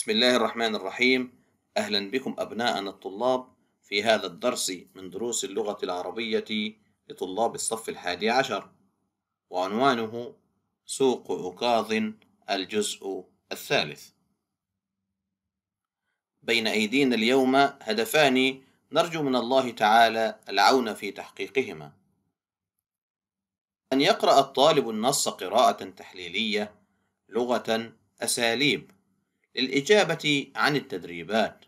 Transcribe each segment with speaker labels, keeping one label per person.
Speaker 1: بسم الله الرحمن الرحيم أهلا بكم أبناءنا الطلاب في هذا الدرس من دروس اللغة العربية لطلاب الصف الحادي عشر وعنوانه سوق عكاظ الجزء الثالث بين أيدينا اليوم هدفان نرجو من الله تعالى العون في تحقيقهما أن يقرأ الطالب النص قراءة تحليلية لغة أساليب للإجابة عن التدريبات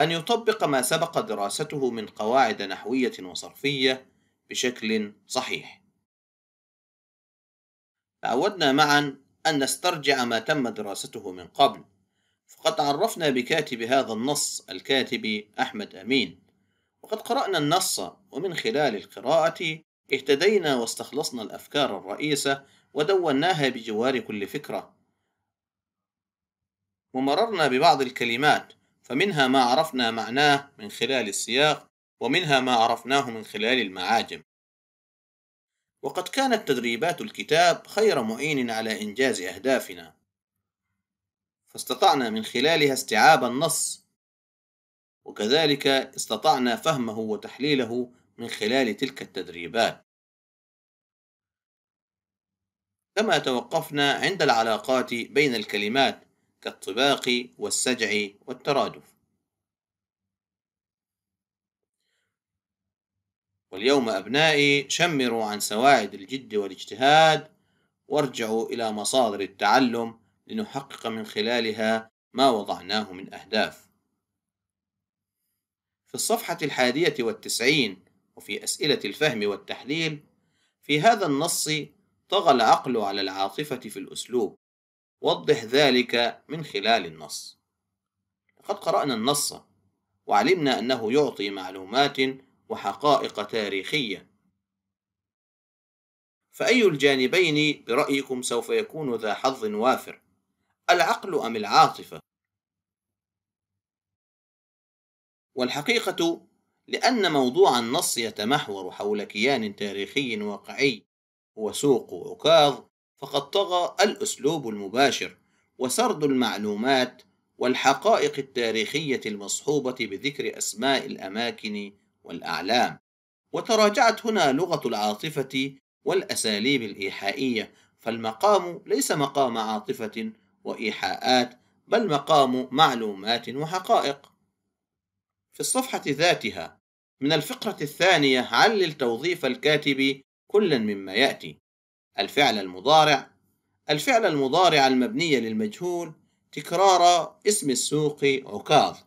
Speaker 1: أن يطبق ما سبق دراسته من قواعد نحوية وصرفية بشكل صحيح تعودنا معا أن نسترجع ما تم دراسته من قبل فقد تعرفنا بكاتب هذا النص الكاتب أحمد أمين وقد قرأنا النص ومن خلال القراءة اهتدينا واستخلصنا الأفكار الرئيسة ودوناها بجوار كل فكرة ومررنا ببعض الكلمات فمنها ما عرفنا معناه من خلال السياق ومنها ما عرفناه من خلال المعاجم وقد كانت تدريبات الكتاب خير معين على إنجاز أهدافنا فاستطعنا من خلالها استيعاب النص وكذلك استطعنا فهمه وتحليله من خلال تلك التدريبات كما توقفنا عند العلاقات بين الكلمات كالطباق والسجع والترادف واليوم أبنائي شمروا عن سواعد الجد والاجتهاد وارجعوا إلى مصادر التعلم لنحقق من خلالها ما وضعناه من أهداف في الصفحة الحادية والتسعين وفي أسئلة الفهم والتحليل في هذا النص طغى العقل على العاطفة في الأسلوب وضح ذلك من خلال النص لقد قرأنا النص وعلمنا أنه يعطي معلومات وحقائق تاريخية فأي الجانبين برأيكم سوف يكون ذا حظ وافر العقل أم العاطفة والحقيقة لأن موضوع النص يتمحور حول كيان تاريخي واقعي هو سوق عكاظ فقد طغى الأسلوب المباشر وسرد المعلومات والحقائق التاريخية المصحوبة بذكر أسماء الأماكن والأعلام، وتراجعت هنا لغة العاطفة والأساليب الإيحائية، فالمقام ليس مقام عاطفة وإيحاءات، بل مقام معلومات وحقائق. في الصفحة ذاتها من الفقرة الثانية علل توظيف الكاتب كلا مما يأتي، الفعل المضارع الفعل المضارع المبنية للمجهول تكرار اسم السوق عكاظ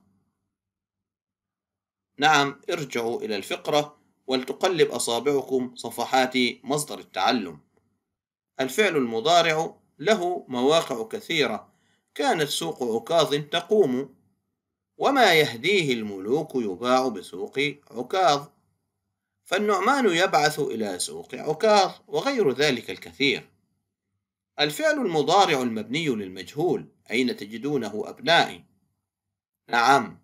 Speaker 1: نعم ارجعوا إلى الفقرة ولتقلب أصابعكم صفحات مصدر التعلم الفعل المضارع له مواقع كثيرة كانت سوق عكاظ تقوم وما يهديه الملوك يباع بسوق عكاظ فالنعمان يبعث إلى سوق عكاظ وغير ذلك الكثير الفعل المضارع المبني للمجهول أين تجدونه أبنائي؟ نعم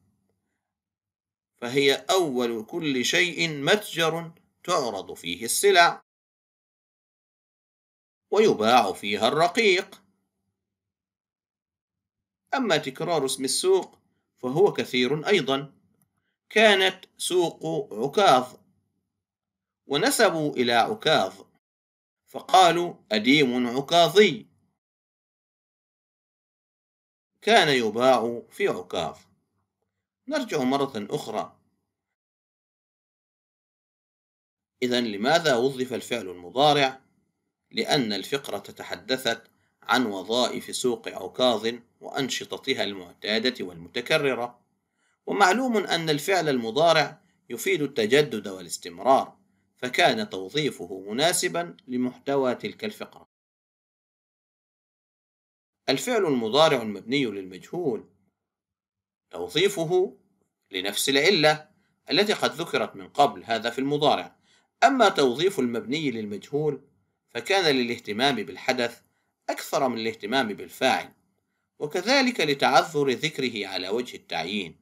Speaker 1: فهي أول كل شيء متجر تعرض فيه السلع ويباع فيها الرقيق أما تكرار اسم السوق فهو كثير أيضا كانت سوق عكاظ ونسبوا إلى عكاظ فقالوا أديم عكاظي كان يباع في عكاظ نرجع مرة أخرى إذا لماذا وظف الفعل المضارع؟ لأن الفقرة تحدثت عن وظائف سوق عكاظ وأنشطتها المعتادة والمتكررة ومعلوم أن الفعل المضارع يفيد التجدد والاستمرار فكان توظيفه مناسبا لمحتوى تلك الفقرة الفعل المضارع المبني للمجهول توظيفه لنفس العلة التي قد ذكرت من قبل هذا في المضارع أما توظيف المبني للمجهول فكان للاهتمام بالحدث أكثر من الاهتمام بالفاعل وكذلك لتعذر ذكره على وجه التعيين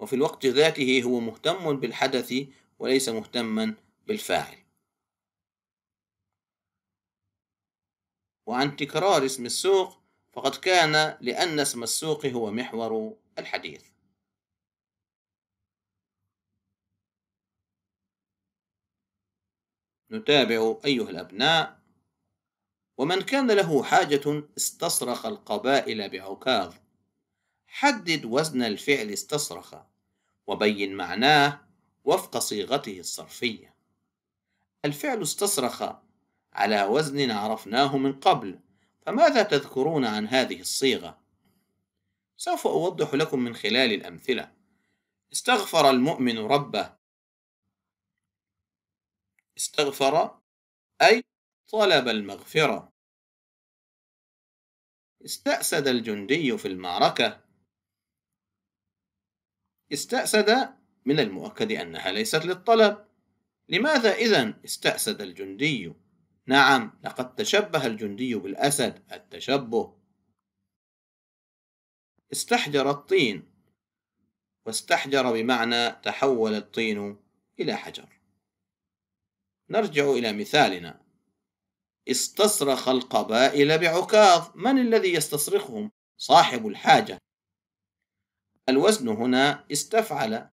Speaker 1: وفي الوقت ذاته هو مهتم بالحدث وليس مهتما بالفاعل وعن تكرار اسم السوق فقد كان لأن اسم السوق هو محور الحديث نتابع أيها الأبناء ومن كان له حاجة استصرخ القبائل بعكاظ حدد وزن الفعل استصرخ وبين معناه وفق صيغته الصرفية الفعل استصرخ على وزن عرفناه من قبل فماذا تذكرون عن هذه الصيغة؟ سوف أوضح لكم من خلال الأمثلة استغفر المؤمن ربه استغفر أي طلب المغفرة استأسد الجندي في المعركة استأسد من المؤكد أنها ليست للطلب لماذا إذا استأسد الجندي؟ نعم لقد تشبه الجندي بالأسد التشبه استحجر الطين واستحجر بمعنى تحول الطين إلى حجر نرجع إلى مثالنا استصرخ القبائل بعكاظ من الذي يستصرخهم صاحب الحاجة الوزن هنا استفعل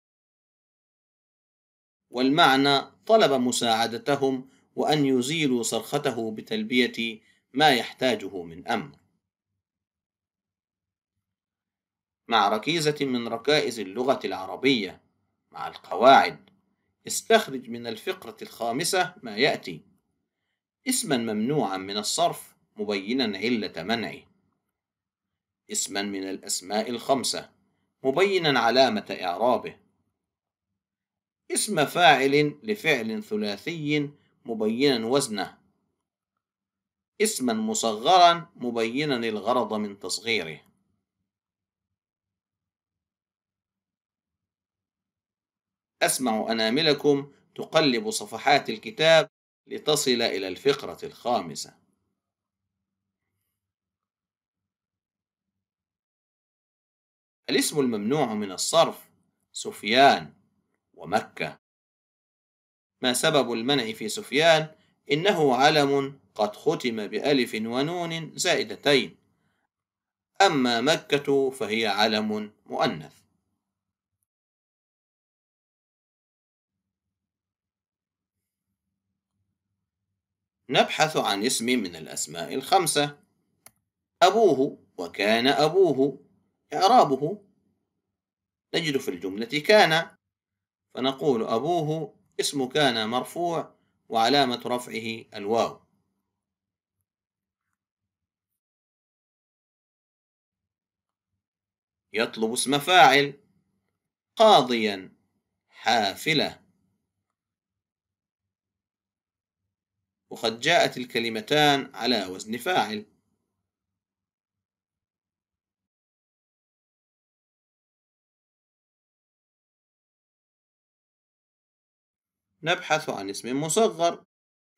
Speaker 1: والمعنى طلب مساعدتهم وأن يزيلوا صرخته بتلبية ما يحتاجه من أمر مع ركيزة من ركائز اللغة العربية مع القواعد استخرج من الفقرة الخامسة ما يأتي اسما ممنوعا من الصرف مبينا علة منعه اسما من الأسماء الخمسة مبينا علامة إعرابه اسم فاعل لفعل ثلاثي مبينا وزنه اسما مصغرا مبينا الغرض من تصغيره أسمع أناملكم تقلب صفحات الكتاب لتصل إلى الفقرة الخامسة الاسم الممنوع من الصرف سفيان ومكة ما سبب المنع في سفيان إنه علم قد ختم بألف ونون زائدتين أما مكة فهي علم مؤنث نبحث عن اسم من الأسماء الخمسة أبوه وكان أبوه إعرابه نجد في الجملة كان فنقول أبوه اسم كان مرفوع وعلامة رفعه الواو يطلب اسم فاعل قاضيا حافلة وقد جاءت الكلمتان على وزن فاعل نبحث عن اسم مصغر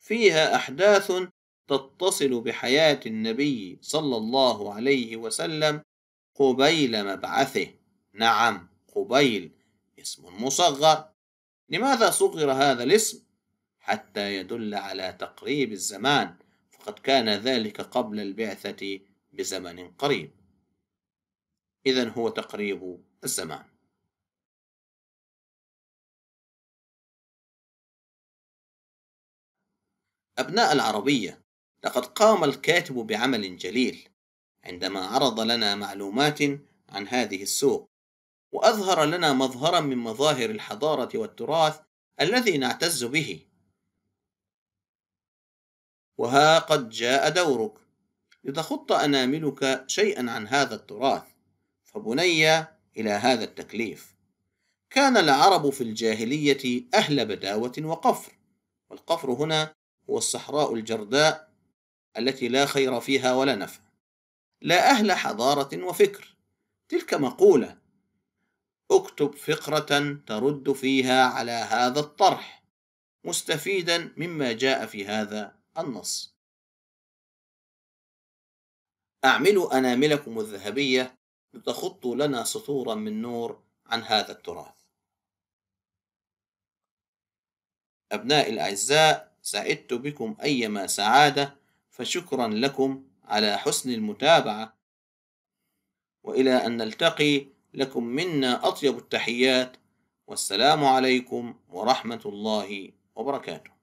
Speaker 1: فيها أحداث تتصل بحياة النبي صلى الله عليه وسلم قبيل مبعثه نعم قبيل اسم مصغر لماذا صغر هذا الاسم حتى يدل على تقريب الزمان فقد كان ذلك قبل البعثة بزمن قريب إذا هو تقريب الزمان أبناء العربية لقد قام الكاتب بعمل جليل عندما عرض لنا معلومات عن هذه السوق وأظهر لنا مظهرا من مظاهر الحضارة والتراث الذي نعتز به وها قد جاء دورك لتخط أناملك شيئا عن هذا التراث فبني إلى هذا التكليف كان العرب في الجاهلية أهل بداوة وقفر والقفر هنا هو الصحراء الجرداء التي لا خير فيها ولا نفع لا أهل حضارة وفكر تلك مقولة اكتب فقرة ترد فيها على هذا الطرح مستفيدا مما جاء في هذا النص أعملوا أناملكم الذهبية لتخطوا لنا سطورا من نور عن هذا التراث أبنائي الأعزاء سعدت بكم أيما سعادة فشكرا لكم على حسن المتابعة وإلى أن نلتقي لكم منا أطيب التحيات والسلام عليكم ورحمة الله وبركاته